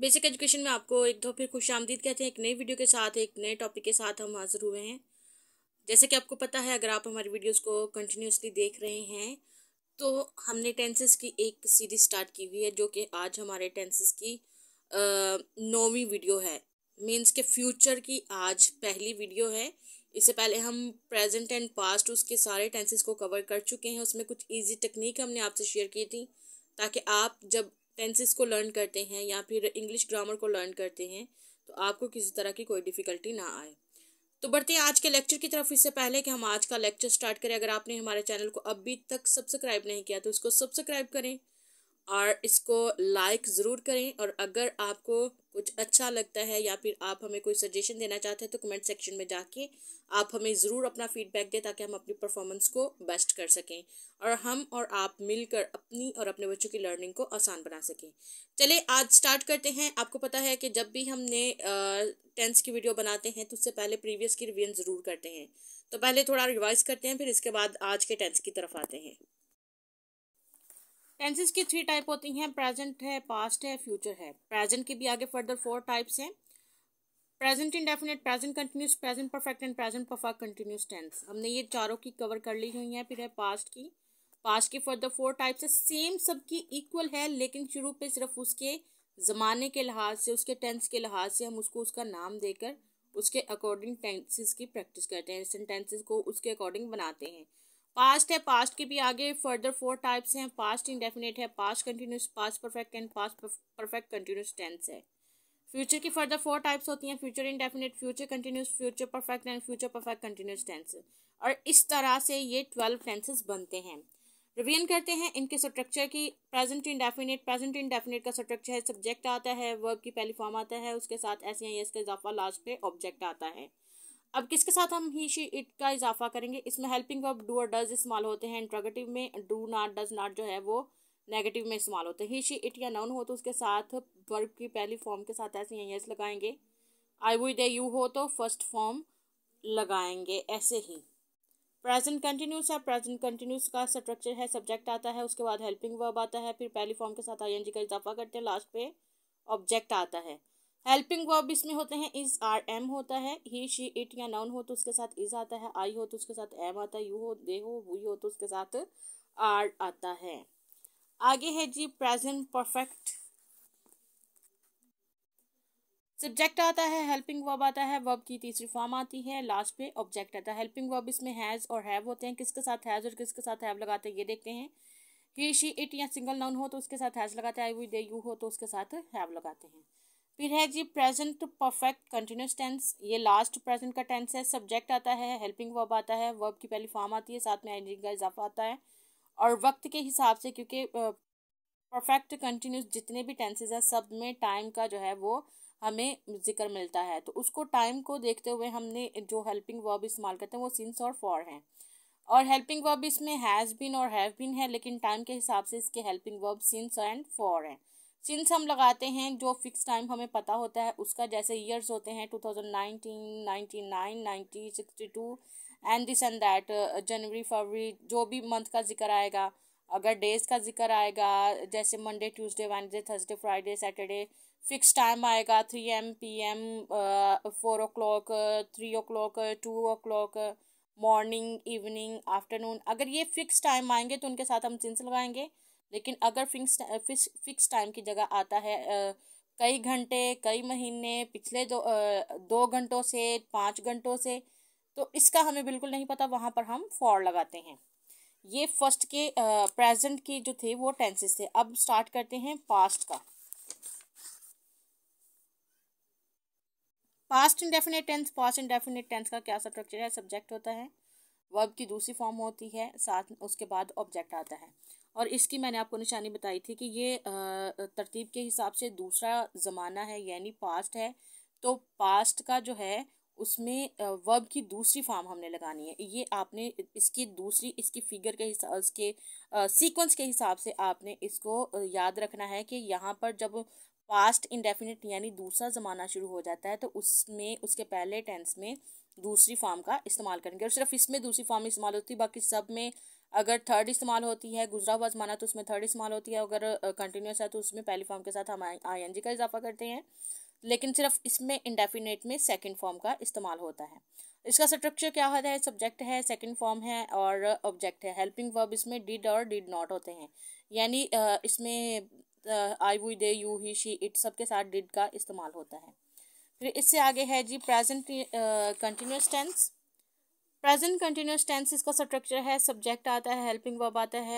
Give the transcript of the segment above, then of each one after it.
basic education में आपको एक दो तो फिर खुश आमदीद कहते हैं एक नई वीडियो के साथ एक नए टॉपिक के साथ हम हाजिर हुए हैं जैसे कि आपको पता है अगर आप हमारी वीडियोस को कंटिन्यूसली देख रहे हैं तो हमने टेंसेस की एक सीरीज स्टार्ट की हुई है जो कि आज हमारे टेंसेस की नौवीं वीडियो है मीन्स के फ्यूचर की आज पहली वीडियो है इससे पहले हम प्रेजेंट एंड पास्ट उसके सारे टेंसेस को कवर कर चुके हैं उसमें कुछ इजी टेक्निक हमने आपसे शेयर की थी ताकि आप जब टेंसेस को लर्न करते हैं या फिर इंग्लिश ग्रामर को लर्न करते हैं तो आपको किसी तरह की कोई डिफ़िकल्टी ना आए तो बढ़ते हैं आज के लेक्चर की तरफ इससे पहले कि हम आज का लेक्चर स्टार्ट करें अगर आपने हमारे चैनल को अभी तक सब्सक्राइब नहीं किया तो इसको सब्सक्राइब करें और इसको लाइक ज़रूर करें और अगर आपको कुछ अच्छा लगता है या फिर आप हमें कोई सजेशन देना चाहते हैं तो कमेंट सेक्शन में जाके आप हमें ज़रूर अपना फीडबैक दें ताकि हम अपनी परफॉर्मेंस को बेस्ट कर सकें और हम और आप मिलकर अपनी और अपने बच्चों की लर्निंग को आसान बना सकें चले आज स्टार्ट करते हैं आपको पता है कि जब भी हमने टेंस की वीडियो बनाते हैं तो उससे पहले प्रीवियस की रिविजन ज़रूर करते हैं तो पहले थोड़ा रिवाइज करते हैं फिर इसके बाद आज के टेंथ की तरफ आते हैं टेंसेस की थ्री टाइप होती हैं प्रेजेंट है पास्ट है फ्यूचर है प्रेजेंट के भी आगे फर्दर फोर टाइप्स हैं present indefinite present continuous present perfect and present perfect continuous tense हमने ये चारों की कवर कर ली हुई हैं फिर है पास्ट की पास्ट की फर्दर फोर टाइप्स है सेम सबकी इक्वल है लेकिन शुरू पे सिर्फ उसके ज़माने के लिहाज से उसके टेंस के लिहाज से हम उसको उसका नाम देकर उसके अकॉर्डिंग टेंसेस की प्रैक्टिस करते हैं टेंसेस को उसके अकॉर्डिंग बनाते हैं पास्ट है पास्ट के भी आगे फर्दर फोर टाइप्स हैं पास्ट इंडेफिनेट है past continuous past perfect and past perfect continuous tense है फ्यूचर की फर्दर फोर टाइप्स होती हैं future indefinite future continuous future perfect and future perfect continuous tense और इस तरह से ये ट्वेल्व टेंसेस बनते हैं रिवीजन करते हैं इनके स्ट्रक्चर की प्रेजेंट इंडेफिनेट प्रेजेंट इंडेफिनेट का स्ट्रक्चर है सब्जेक्ट आता है वर्ब की पहली फॉर्म आता है उसके साथ ऐसे या इसका इजाफा लास्ट पे ऑब्जेक्ट आता है अब किसके साथ हम ही शी इट का इजाफा करेंगे इसमें हेल्पिंग वर्ब डू और डज इस्तेमाल होते हैं इंट्रोगेटिव में डू नॉट डज नॉट जो है वो नेगेटिव में इस्तेमाल होते हैं ही शी इट या नाउन हो तो उसके साथ वर्ब की पहली फॉर्म के साथ ऐसे ही यस लगाएंगे आई वुड दे यू हो तो फर्स्ट फॉर्म लगाएंगे ऐसे ही प्रेजेंट कंटिन्यूस है प्रेजेंट कंटिन्यूस का स्ट्रक्चर है सब्जेक्ट आता है उसके बाद हेल्पिंग वर्ब आता है फिर पहली फॉर्म के साथ आई का इजाफा करते हैं लास्ट पे ऑब्जेक्ट आता है हेल्पिंग वर्ब इसमें होते हैं इज आर एम होता है ही शी इट या नाउन हो तो उसके साथ इज आता है आई हो तो उसके साथ एम आता है यू हो दे हो वी हो तो उसके साथ आर आता है आगे है जी प्रेजेंट परफेक्ट सब्जेक्ट आता है हेल्पिंग वर्ब आता है वर्ब की तीसरी फॉर्म आती है लास्ट पे ऑब्जेक्ट आता है हेल्पिंग वर्ब इसमें हैज़ और हैव होते हैं किसके साथ हैज़ और किसके साथ हैव लगाते हैं ये देखते हैं ही शी इट या सिंगल नाउन हो तो उसके साथ हैज़ लगाते हैं आई वी दे यू हो तो उसके साथ हैव लगाते हैं फिर है जी प्रेजेंट परफेक्ट कंटिन्यूस टेंस ये लास्ट प्रेजेंट का टेंस है सब्जेक्ट आता है हेल्पिंग वर्ब आता है वर्ब की पहली फॉर्म आती है साथ में एनर्जी का इजाफा आता है और वक्त के हिसाब से क्योंकि परफेक्ट कंटिन्यूस जितने भी टेंसेज हैं सब में टाइम का जो है वो हमें जिक्र मिलता है तो उसको टाइम को देखते हुए हमने जो हेल्पिंग वर्ब इस्तेमाल करते हैं वो सिंस और फॉर हैं और हेल्पिंग वर्ब इसमें हैज़ बिन और हैव बिन है लेकिन टाइम के हिसाब से इसके helping verb since and for हैं सिंस हम लगाते हैं जो फिक्स टाइम हमें पता होता है उसका जैसे ईयर्स होते हैं two thousand nineteen ninety nine ninety sixty two and this and that जनवरी फरवरी जो भी मंथ का जिक्र आएगा अगर डेज का जिक्र आएगा जैसे Monday Tuesday Wednesday Thursday Friday Saturday fix time आएगा three M P M four o'clock three o'clock two o'clock morning evening afternoon अगर ये फिक्स टाइम आएंगे तो उनके साथ हम सिंस लगाएंगे लेकिन अगर फिक्स फिक्स टाइम की जगह आता है कई घंटे कई महीने पिछले दो दो घंटों से पाँच घंटों से तो इसका हमें बिल्कुल नहीं पता वहाँ पर हम फॉर लगाते हैं ये फर्स्ट के प्रेजेंट के जो थे वो टेंसेस थे अब स्टार्ट करते हैं पास्ट का past indefinite tense past indefinite tense का क्या स्ट्रक्चर है सब्जेक्ट होता है वर्ब की दूसरी फॉर्म होती है साथ उसके बाद ऑब्जेक्ट आता है और इसकी मैंने आपको निशानी बताई थी कि ये तरतीब के हिसाब से दूसरा ज़माना है यानी पास्ट है तो पास्ट का जो है उसमें वर्ब की दूसरी फॉर्म हमने लगानी है ये आपने इसकी दूसरी इसकी फिगर के हिसाब इसके सीक्वेंस के हिसाब से आपने इसको याद रखना है कि यहाँ पर जब पास्ट इंडेफिनिट यानी दूसरा ज़माना शुरू हो जाता है तो उसमें उसके पहले टेंस में दूसरी फॉर्म का इस्तेमाल करेंगे और सिर्फ इसमें दूसरी फॉर्म इस्तेमाल होती है बाकी सब में अगर थर्ड इस्तेमाल होती है गुजरा हुआ जमाना तो उसमें थर्ड इस्तेमाल होती है अगर कंटिन्यूस है तो उसमें पहली फॉर्म के साथ हम आई एन जी का इजाफा करते हैं लेकिन सिर्फ इसमें इंडेफिनेट में सेकेंड फॉर्म का इस्तेमाल होता है इसका स्ट्रक्चर क्या होता है सब्जेक्ट है सेकेंड फॉर्म है और ऑब्जेक्ट है हेल्पिंग वर्ब इसमें डिड और डिड नॉट होते हैं यानी इसमें I we they you he she it सब के साथ डिड का इस्तेमाल होता है फिर इससे आगे है जी present continuous tense present continuous tense इसका स्ट्रक्चर है सब्जेक्ट आता है हेल्पिंग वर्ब आता है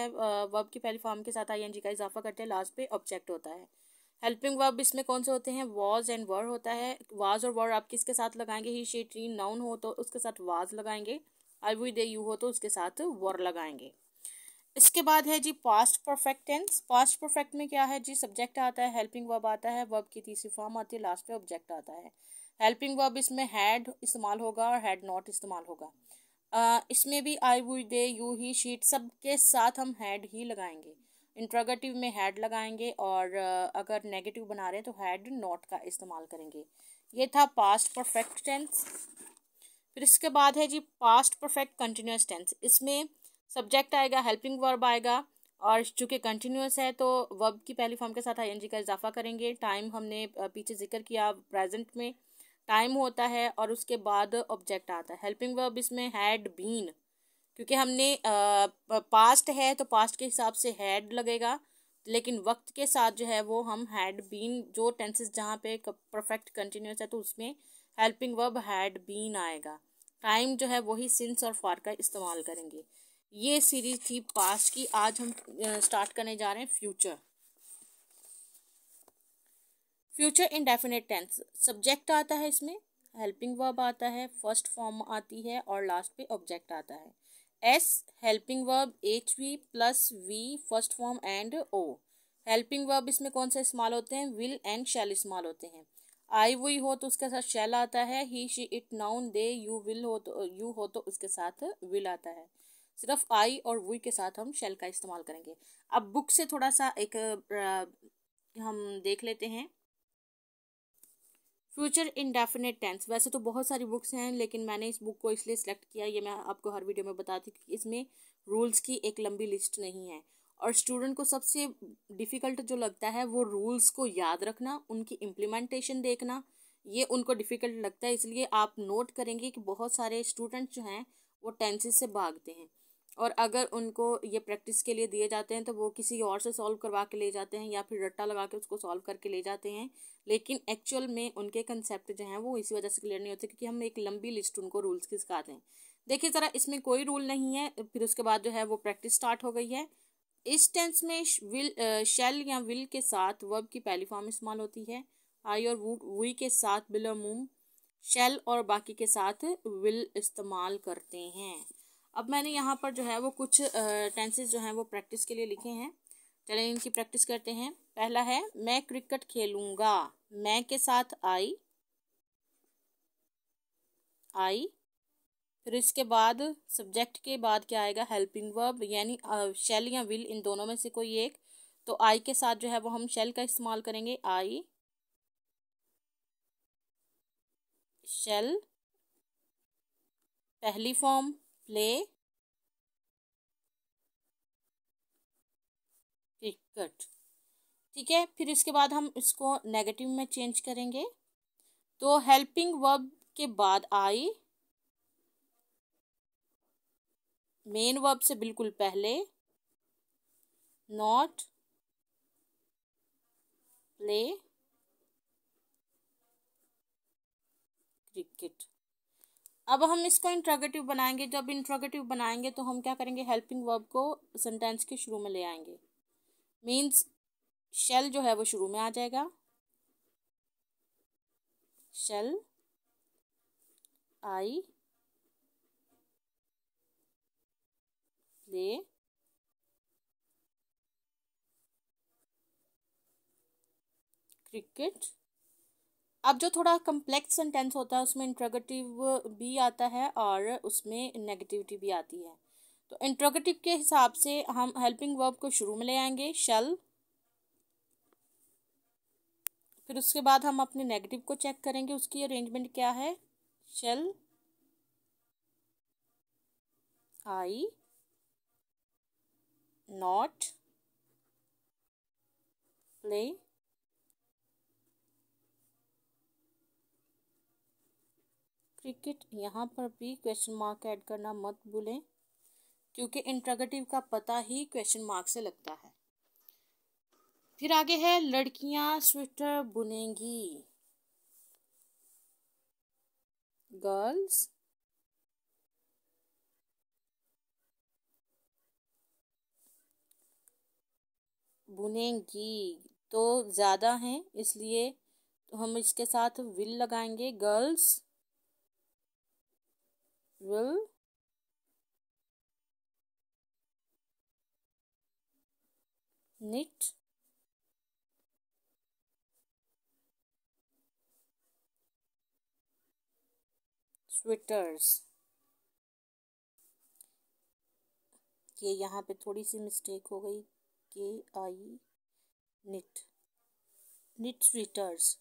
वर्ब की पहली फॉर्म के साथ आई का इजाफा करते हैं लास्ट पे ऑब्जेक्ट होता है हेल्पिंग वर्ब इसमें कौन से होते हैं वॉज एंड वर होता है वाज और वर आप किसके साथ लगाएंगे ही शी ट्री नाउन हो तो उसके साथ वाज लगाएंगे आई वी दे यू हो तो उसके साथ वर लगाएंगे इसके बाद है जी past perfect tense past perfect में क्या है जी सब्जेक्ट आता है हेल्पिंग वर्ब आता है वर्ब की तीसरी फॉर्म आती है लास्ट पे ऑब्जेक्ट आता है हेल्पिंग वर्ब इसमें हैड इस्तेमाल होगा और हैड नॉट इस्तेमाल होगा uh, इसमें भी I would they you he she it सब के साथ हम हैड ही लगाएंगे इंट्रोगेटिव में हैड लगाएंगे और अगर नेगेटिव बना रहे हैं तो हैड नॉट का इस्तेमाल करेंगे ये था पास्ट परफेक्ट टेंस फिर इसके बाद है जी पास्ट परफेक्ट कंटिन्यूस टेंस इसमें सब्जेक्ट आएगा हेल्पिंग वर्ब आएगा और चूँकि कंटिन्यूस है तो वर्ब की पहली फॉर्म के साथ आई का इजाफा करेंगे टाइम हमने पीछे जिक्र किया प्रेजेंट में टाइम होता है और उसके बाद ऑब्जेक्ट आता है हेल्पिंग वर्ब इसमें हैड बीन क्योंकि हमने पास्ट है तो पास्ट के हिसाब से हैड लगेगा लेकिन वक्त के साथ जो है वो हम हैड बीन जो टेंसेस जहाँ पे परफेक्ट कंटिन्यूस है तो उसमें हेल्पिंग वर्ब हैड बीन आएगा टाइम जो है वही सिंस और फार का इस्तेमाल करेंगे ये सीरीज थी पास्ट की आज हम स्टार्ट करने जा रहे हैं future future definite tense subject आता है इसमें हेल्पिंग वर्ब आता है फर्स्ट फॉर्म आती है और लास्ट पे ऑब्जेक्ट आता है S helping verb H V plus V first form and O helping verb इसमें कौन से इस्तेमाल होते हैं विल एंड शैल इस्तेमाल होते हैं आई वी हो तो उसके साथ शैल आता है he she it noun they you will हो तो यू हो तो उसके साथ विल आता है सिर्फ आई और वी के साथ हम शैल का इस्तेमाल करेंगे अब बुक से थोड़ा सा एक हम देख लेते हैं फ्यूचर इनडेफिनेट टेंस वैसे तो बहुत सारी बुक्स हैं लेकिन मैंने इस बुक को इसलिए सिलेक्ट किया ये मैं आपको हर वीडियो में बताती हूँ क्योंकि इसमें रूल्स की एक लंबी लिस्ट नहीं है और स्टूडेंट को सबसे डिफ़िकल्ट जो लगता है वो रूल्स को याद रखना उनकी इम्प्लीमेंटेशन देखना ये उनको डिफ़िकल्ट लगता है इसलिए आप नोट करेंगे कि बहुत सारे स्टूडेंट जो हैं वो टेंसेस से भागते हैं और अगर उनको ये प्रैक्टिस के लिए दिए जाते हैं तो वो किसी और से सॉल्व करवा के ले जाते हैं या फिर रट्टा लगा के उसको सॉल्व करके ले जाते हैं लेकिन एक्चुअल में उनके कंसेप्ट जो हैं वो इसी वजह से क्लियर नहीं होते क्योंकि हम एक लंबी लिस्ट उनको रूल्स की सिखाते हैं देखिए ज़रा इसमें कोई रूल नहीं है फिर उसके बाद जो है वो प्रैक्टिस स्टार्ट हो गई है इस टेंस में विल शेल या विल के साथ वर्ब की पहली फॉर्म इस्तेमाल होती है आई और वी के साथ बिलोमूम शेल और बाकी के साथ विल इस्तेमाल करते हैं अब मैंने यहाँ पर जो है वो कुछ टेंसेज जो हैं वो प्रैक्टिस के लिए लिखे हैं चले इनकी प्रैक्टिस करते हैं पहला है मैं क्रिकेट खेलूंगा मैं के साथ आई आई फिर इसके बाद सब्जेक्ट के बाद क्या आएगा हेल्पिंग वर्ब यानी शेल या विल इन दोनों में से कोई एक तो आई के साथ जो है वो हम शेल का इस्तेमाल करेंगे आई शेल पहली फॉर्म play क्रिकेट ठीक है फिर इसके बाद हम इसको नेगेटिव में चेंज करेंगे तो हेल्पिंग वर्ब के बाद आई मेन वर्ब से बिल्कुल पहले नॉट प्ले क्रिकेट अब हम इसको इंट्रोगेटिव बनाएंगे जब इंट्रोगेटिव बनाएंगे तो हम क्या करेंगे हेल्पिंग वर्ब को सेंटेंस के शुरू में ले आएंगे मीन्स शेल जो है वो शुरू में आ जाएगा शेल आई प्ले क्रिकेट अब जो थोड़ा कम्प्लेक्स सेंटेंस होता है उसमें इंट्रोगेटिव भी आता है और उसमें नेगेटिविटी भी आती है तो इंट्रोगेटिव के हिसाब से हम हेल्पिंग वर्ब को शुरू में ले आएंगे शल फिर उसके बाद हम अपने नेगेटिव को चेक करेंगे उसकी अरेंजमेंट क्या है shall I not play cricket यहाँ पर भी क्वेश्चन मार्क ऐड करना मत भूलें क्योंकि इंट्रागेटिव का पता ही क्वेश्चन मार्क से लगता है फिर आगे है लड़कियां स्वेटर बुनेंगी गर्ल्स बुनेंगी तो ज़्यादा हैं इसलिए तो हम इसके साथ विल लगाएंगे गर्ल्स will knit स्वेटर्स ये यहाँ पे थोड़ी सी मिस्टेक हो गई के आई निट निट स्वेटर्स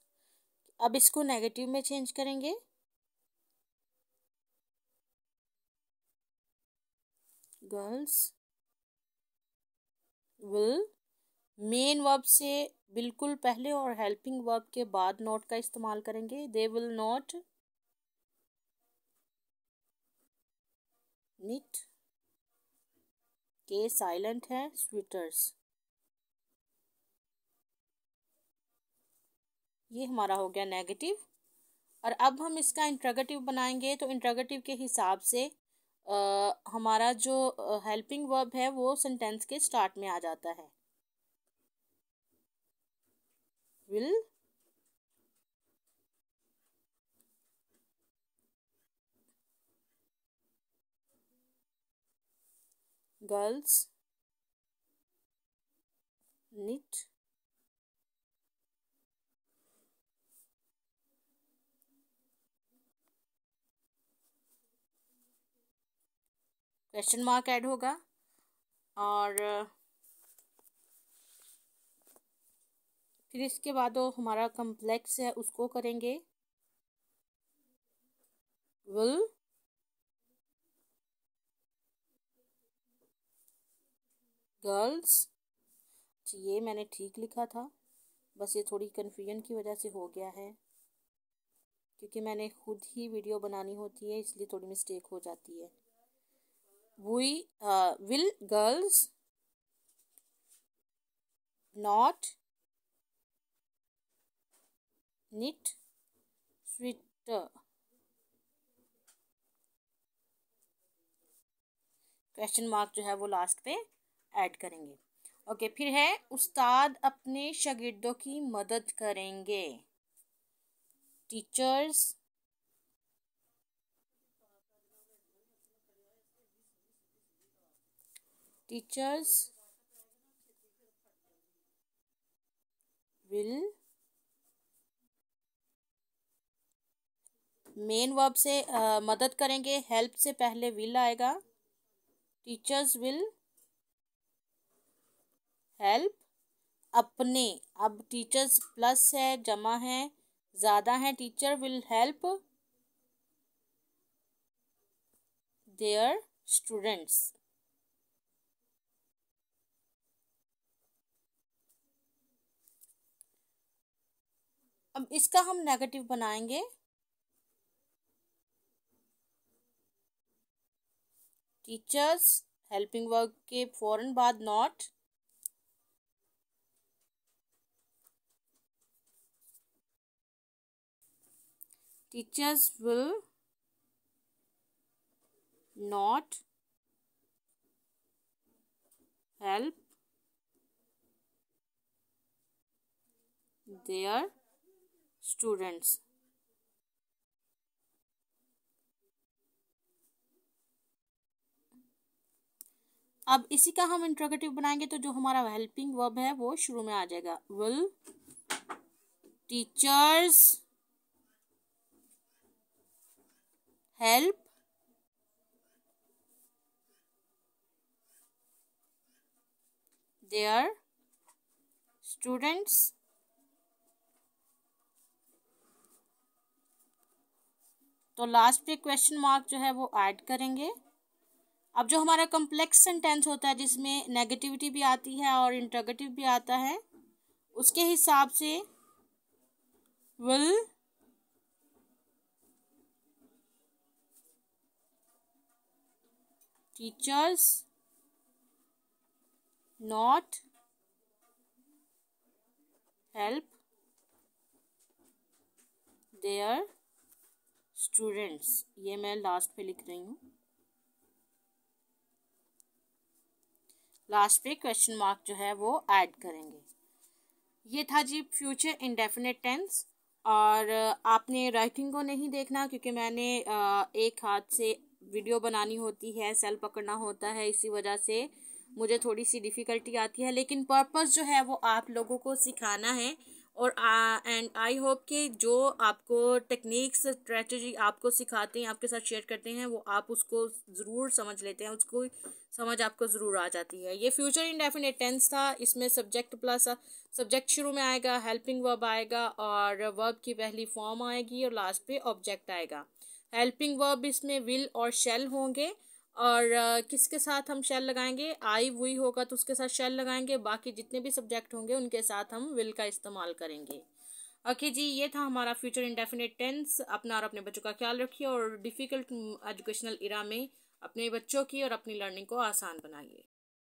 अब इसको नेगेटिव में चेंज करेंगे गर्ल्स विल मेन वर्ब से बिल्कुल पहले और हेल्पिंग वर्ब के बाद नॉट का इस्तेमाल करेंगे they will not knit K silent है स्वीटर्स ये हमारा हो गया नेगेटिव और अब हम इसका इंट्रोगेटिव बनाएंगे तो इंट्रोगेटिव के हिसाब से आ, हमारा जो हेल्पिंग वर्ब है वो सेंटेंस के स्टार्ट में आ जाता है will girls knit question mark add होगा और फिर इसके बाद वो हमारा कम्प्लेक्स है उसको करेंगे विल गर्ल्स ये मैंने ठीक लिखा था बस ये थोड़ी कन्फ्यूजन की वजह से हो गया है क्योंकि मैंने खुद ही वीडियो बनानी होती है इसलिए थोड़ी मिस्टेक हो जाती है we uh, will girls not knit sweater question mark जो है वो लास्ट पे ऐड करेंगे ओके फिर है उस्ताद अपने शागिर्दों की मदद करेंगे teachers teachers will main verb से आ, मदद करेंगे हेल्प से पहले विल आएगा टीचर्स विल हेल्प अपने अब टीचर्स प्लस है जमा है ज़्यादा है teacher will help their students अब इसका हम नेगेटिव बनाएंगे टीचर्स हेल्पिंग वर्क के फौरन बाद not teachers will not help their students अब इसी का हम इंट्रोगेटिव बनाएंगे तो जो हमारा हेल्पिंग वर्ब है वो शुरू में आ जाएगा will teachers help their students तो लास्ट पे क्वेश्चन मार्क जो है वो ऐड करेंगे अब जो हमारा कम्प्लेक्स सेंटेंस होता है जिसमें नेगेटिविटी भी आती है और इंटरगेटिव भी आता है उसके हिसाब से will teachers not help their students ये मैं लास्ट पे लिख रही हूँ लास्ट पे क्वेश्चन मार्क जो है वो ऐड करेंगे ये था जी फ्यूचर इंडेफिनेट टेंस और uh, आपने राइटिंग को नहीं देखना क्योंकि मैंने uh, एक हाथ से वीडियो बनानी होती है सेल पकड़ना होता है इसी वजह से मुझे थोड़ी सी डिफ़िकल्टी आती है लेकिन पर्पस जो है वो आप लोगों को सिखाना है और एंड आई होप कि जो आपको टेक्निक्स स्ट्रेटजी आपको सिखाते हैं आपके साथ शेयर करते हैं वो आप उसको ज़रूर समझ लेते हैं उसको समझ आपको ज़रूर आ जाती है ये फ्यूचर इनडेफिनेट टेंस था इसमें सब्जेक्ट प्लस सब्जेक्ट शुरू में आएगा हेल्पिंग वर्ब आएगा और वर्ब की पहली फॉर्म आएगी और लास्ट पे ऑब्जेक्ट आएगा हेल्पिंग वर्ब इसमें विल और शेल होंगे और किसके साथ हम शेल लगाएंगे आई वुई होगा तो उसके साथ शेल लगाएंगे बाकी जितने भी सब्जेक्ट होंगे उनके साथ हम विल का इस्तेमाल करेंगे ओके जी ये था हमारा फ्यूचर इंडेफिनेट टेंस अपना और अपने बच्चों का ख्याल रखिए और डिफ़िकल्ट एजुकेशनल इरा में अपने बच्चों की और अपनी लर्निंग को आसान बनाइए